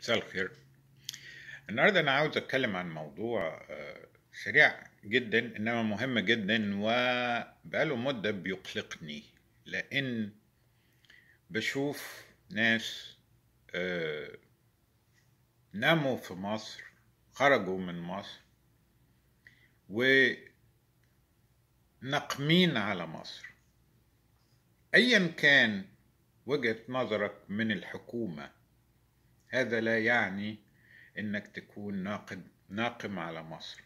مساء الخير النهاردة أنا عاوز أتكلم عن موضوع آه، سريع جدا إنما مهم جدا وبقاله مدة بيقلقني لأن بشوف ناس آه، ناموا في مصر خرجوا من مصر ونقمين على مصر أيا كان وجهة نظرك من الحكومة هذا لا يعني انك تكون ناقد ناقم على مصر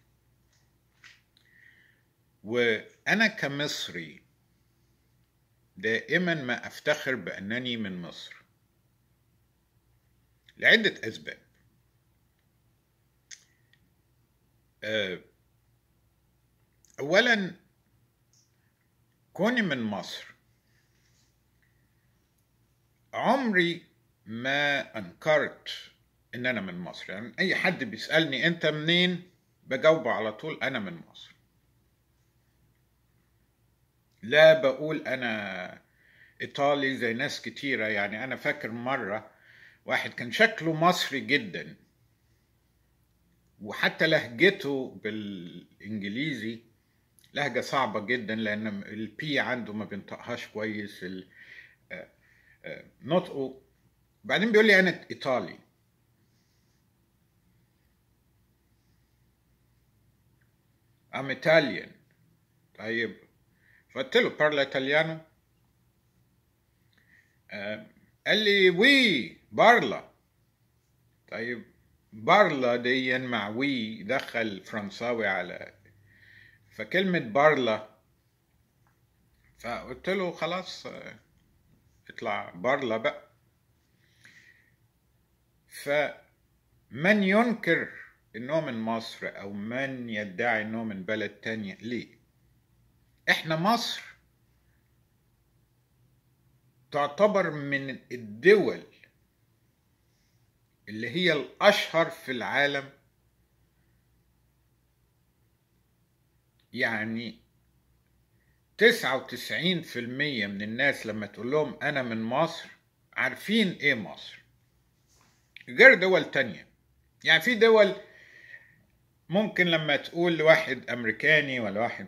وانا كمصري دائما ما افتخر بانني من مصر لعده اسباب آه، اولا كوني من مصر عمري ما انكرت ان انا من مصر يعني اي حد بيسالني انت منين بجاوبه على طول انا من مصر لا بقول انا ايطالي زي ناس كتيره يعني انا فاكر مره واحد كان شكله مصري جدا وحتى لهجته بالانجليزي لهجه صعبه جدا لان البي عنده ما بينطقهاش كويس نطقه آه، آه، وبعدين بيقول لي انا ايطالي I'm Italian طيب فقلت له بارلا ايطاليانو آه، قال لي وي بارلا طيب بارلا ديا مع وي دخل فرنساوي على فكلمة بارلا فقلت له خلاص آه، اطلع بارلا بقى فمن ينكر انه من مصر او من يدعي انه من بلد تانية ليه احنا مصر تعتبر من الدول اللي هي الاشهر في العالم يعني تسعة وتسعين في المية من الناس لما تقول لهم أنا من مصر عارفين إيه مصر غير دول تانية يعني في دول ممكن لما تقول لواحد أمريكاني ولا واحد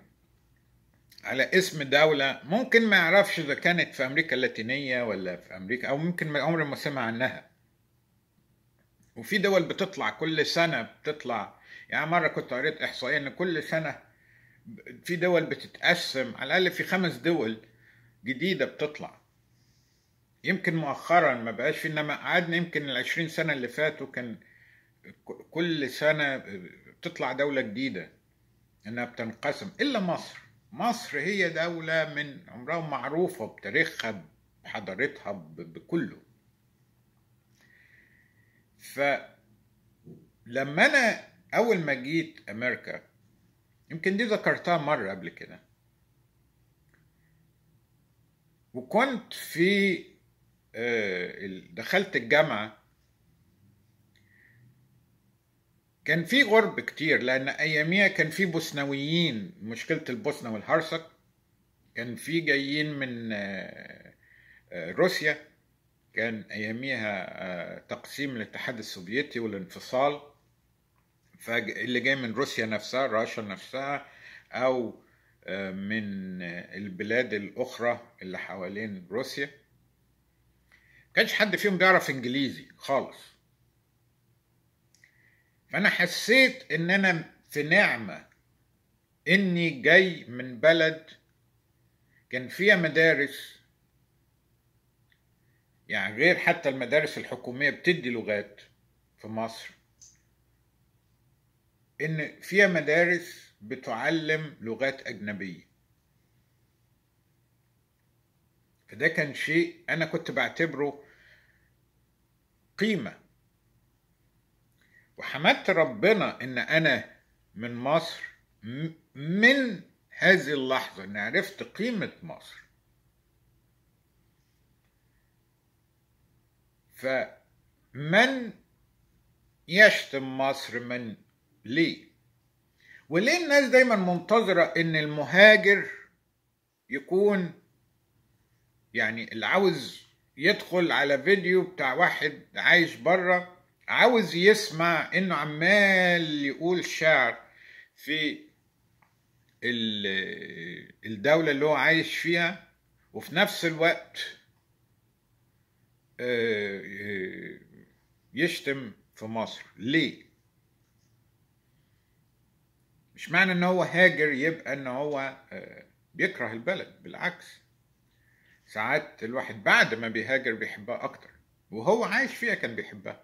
على اسم دولة ممكن ما يعرفش إذا كانت في أمريكا اللاتينية ولا في أمريكا أو ممكن عمره ما سمع عنها وفي دول بتطلع كل سنة بتطلع يعني مرة كنت قريت إحصائية إن كل سنة في دول بتتقسم على الأقل في خمس دول جديدة بتطلع يمكن مؤخرا ما بقاش في انما قعدنا يمكن العشرين سنة اللي فاتوا كان كل سنة بتطلع دولة جديدة انها بتنقسم الا مصر مصر هي دولة من عمرها معروفة بتاريخها بحضارتها بكله ف لما انا اول ما جيت امريكا يمكن دي ذكرتها مرة قبل كده وكنت في آه، دخلت الجامعة كان في غرب كتير لأن أياميها كان في بوسنويين مشكلة البوسنة والهرسك كان في جايين من آه، آه، روسيا كان أياميها تقسيم الاتحاد السوفيتي والانفصال فاللي جاي من روسيا نفسها راشا نفسها أو من البلاد الأخرى اللي حوالين روسيا كانش حد فيهم بيعرف انجليزي خالص فانا حسيت ان انا في نعمه اني جاي من بلد كان فيها مدارس يعني غير حتى المدارس الحكوميه بتدي لغات في مصر ان فيها مدارس بتعلم لغات اجنبيه فده كان شيء انا كنت بعتبره قيمة وحمدت ربنا ان انا من مصر من هذه اللحظة ان عرفت قيمة مصر فمن يشتم مصر من ليه وليه الناس دايما منتظرة ان المهاجر يكون يعني اللي عاوز يدخل على فيديو بتاع واحد عايش بره عاوز يسمع انه عمال يقول شعر في الدولة اللي هو عايش فيها وفي نفس الوقت آه، آه، يشتم في مصر ليه مش معنى ان هو هاجر يبقى ان هو آه، بيكره البلد بالعكس ساعات الواحد بعد ما بيهاجر بيحبها أكتر وهو عايش فيها كان بيحبها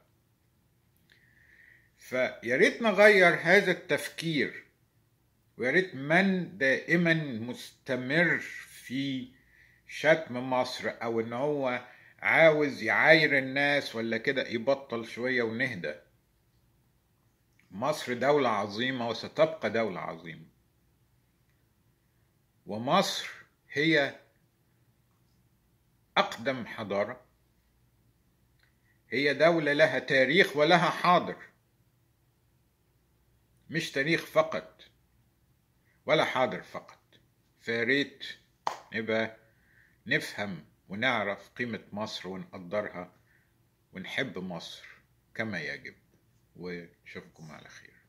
فيا ريت نغير هذا التفكير ويا ريت من دائما مستمر في شتم مصر او ان هو عاوز يعاير الناس ولا كده يبطل شوية ونهدى مصر دولة عظيمة وستبقى دولة عظيمة ومصر هي أقدم حضارة هي دولة لها تاريخ ولها حاضر مش تاريخ فقط ولا حاضر فقط فياريت نبقى نفهم ونعرف قيمة مصر ونقدرها ونحب مصر كما يجب وشوفكم على خير